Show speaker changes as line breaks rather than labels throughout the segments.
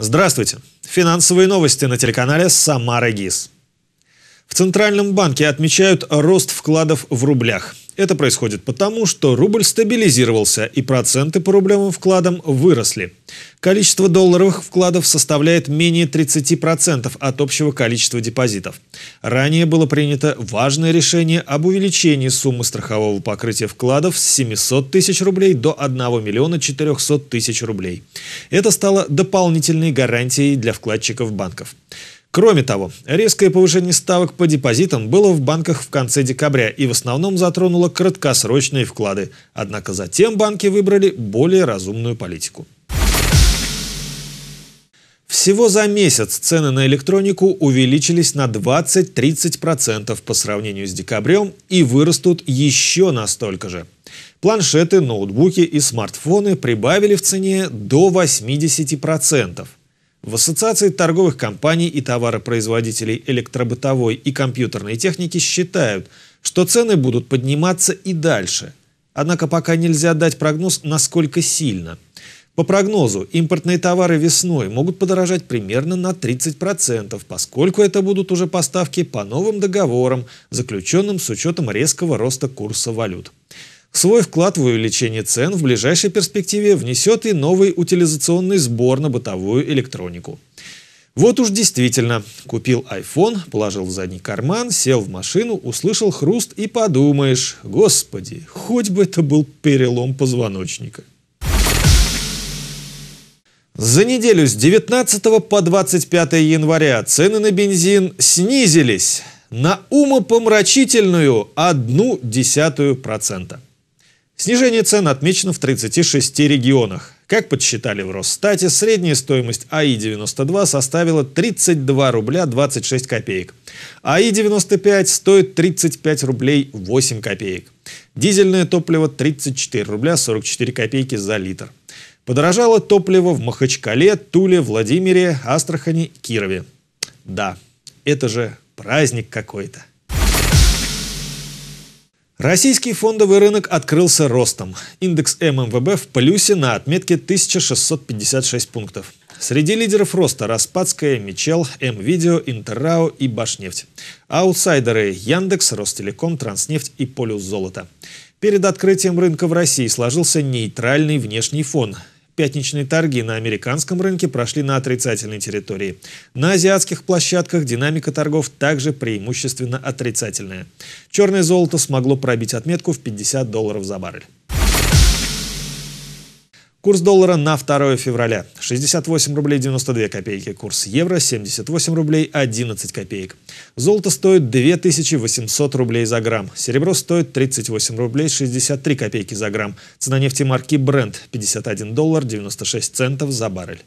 Здравствуйте. Финансовые новости на телеканале «Самара ГИС». В Центральном банке отмечают рост вкладов в рублях – это происходит потому, что рубль стабилизировался и проценты по рублевым вкладам выросли. Количество долларовых вкладов составляет менее 30% от общего количества депозитов. Ранее было принято важное решение об увеличении суммы страхового покрытия вкладов с 700 тысяч рублей до 1 миллиона 400 тысяч рублей. Это стало дополнительной гарантией для вкладчиков банков. Кроме того, резкое повышение ставок по депозитам было в банках в конце декабря и в основном затронуло краткосрочные вклады, однако затем банки выбрали более разумную политику. Всего за месяц цены на электронику увеличились на 20-30% по сравнению с декабрем и вырастут еще настолько же. Планшеты, ноутбуки и смартфоны прибавили в цене до 80%. В Ассоциации торговых компаний и товаропроизводителей электробытовой и компьютерной техники считают, что цены будут подниматься и дальше. Однако пока нельзя дать прогноз, насколько сильно. По прогнозу, импортные товары весной могут подорожать примерно на 30%, поскольку это будут уже поставки по новым договорам, заключенным с учетом резкого роста курса валют. Свой вклад в увеличение цен в ближайшей перспективе внесет и новый утилизационный сбор на бытовую электронику. Вот уж действительно, купил iPhone, положил в задний карман, сел в машину, услышал хруст и подумаешь, господи, хоть бы это был перелом позвоночника. За неделю с 19 по 25 января цены на бензин снизились на умопомрачительную одну десятую процента. Снижение цен отмечено в 36 регионах. Как подсчитали в Росстате, средняя стоимость АИ-92 составила 32 рубля 26 копеек. АИ-95 стоит 35 рублей 8 копеек. Дизельное топливо 34 рубля 44 копейки за литр. Подорожало топливо в Махачкале, Туле, Владимире, Астрахани, Кирове. Да, это же праздник какой-то. Российский фондовый рынок открылся ростом. Индекс ММВБ в плюсе на отметке 1656 пунктов. Среди лидеров роста Распадская, Мичел, М-Видео, Интеррао и Башнефть. Аутсайдеры Яндекс, Ростелеком, Транснефть и Полюс Золото. Перед открытием рынка в России сложился нейтральный внешний фон – Пятничные торги на американском рынке прошли на отрицательной территории. На азиатских площадках динамика торгов также преимущественно отрицательная. Черное золото смогло пробить отметку в 50 долларов за баррель. Курс доллара на 2 февраля. 68 рублей 92 копейки. Курс евро 78 рублей 11 копеек. Золото стоит 2800 рублей за грамм. Серебро стоит 38 рублей 63 копейки за грамм. Цена нефти марки Brent 51 доллар 96 центов за баррель.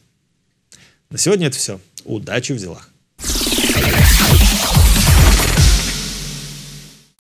На сегодня это все. Удачи в делах.